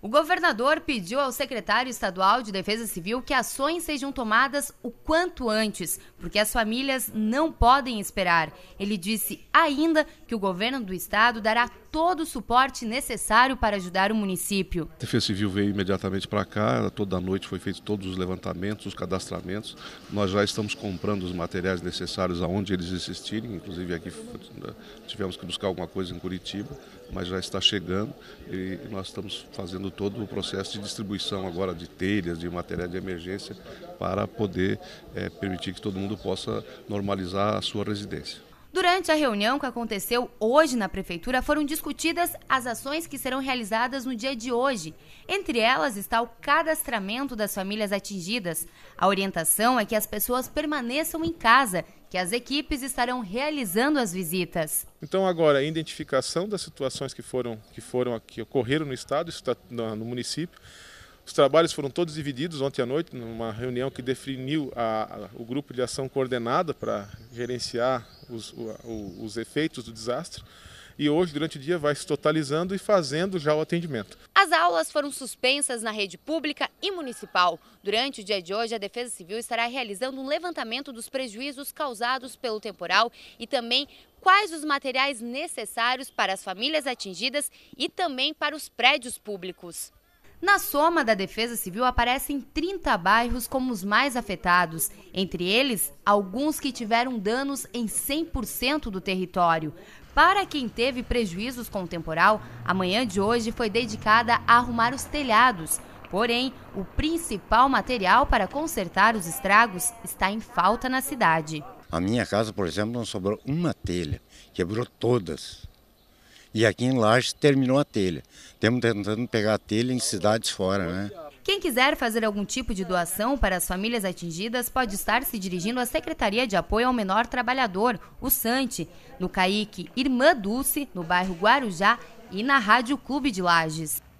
O governador pediu ao secretário estadual de Defesa Civil que ações sejam tomadas o quanto antes, porque as famílias não podem esperar. Ele disse ainda que o governo do estado dará todo o suporte necessário para ajudar o município. A Defesa Civil veio imediatamente para cá, toda noite foi feito todos os levantamentos, os cadastramentos. Nós já estamos comprando os materiais necessários aonde eles existirem, inclusive aqui eh, tivemos que buscar alguma coisa em Curitiba, mas já está chegando e nós estamos fazendo fazendo todo o processo de distribuição agora de telhas, de material de emergência, para poder é, permitir que todo mundo possa normalizar a sua residência. Durante a reunião que aconteceu hoje na Prefeitura, foram discutidas as ações que serão realizadas no dia de hoje. Entre elas está o cadastramento das famílias atingidas. A orientação é que as pessoas permaneçam em casa que as equipes estarão realizando as visitas. Então agora a identificação das situações que foram que foram que ocorreram no estado, isso está no município. Os trabalhos foram todos divididos ontem à noite numa reunião que definiu a, a, o grupo de ação coordenada para gerenciar os, o, os efeitos do desastre. E hoje, durante o dia, vai se totalizando e fazendo já o atendimento. As aulas foram suspensas na rede pública e municipal. Durante o dia de hoje, a Defesa Civil estará realizando um levantamento dos prejuízos causados pelo temporal e também quais os materiais necessários para as famílias atingidas e também para os prédios públicos. Na soma da Defesa Civil aparecem 30 bairros como os mais afetados, entre eles alguns que tiveram danos em 100% do território. Para quem teve prejuízos com o temporal, a manhã de hoje foi dedicada a arrumar os telhados. Porém, o principal material para consertar os estragos está em falta na cidade. A minha casa, por exemplo, não sobrou uma telha, quebrou todas. E aqui em Laje terminou a telha. Estamos tentando pegar a telha em cidades fora, né? Quem quiser fazer algum tipo de doação para as famílias atingidas pode estar se dirigindo à Secretaria de Apoio ao Menor Trabalhador, o SANTE, no Caique Irmã Dulce, no bairro Guarujá e na Rádio Clube de Lages.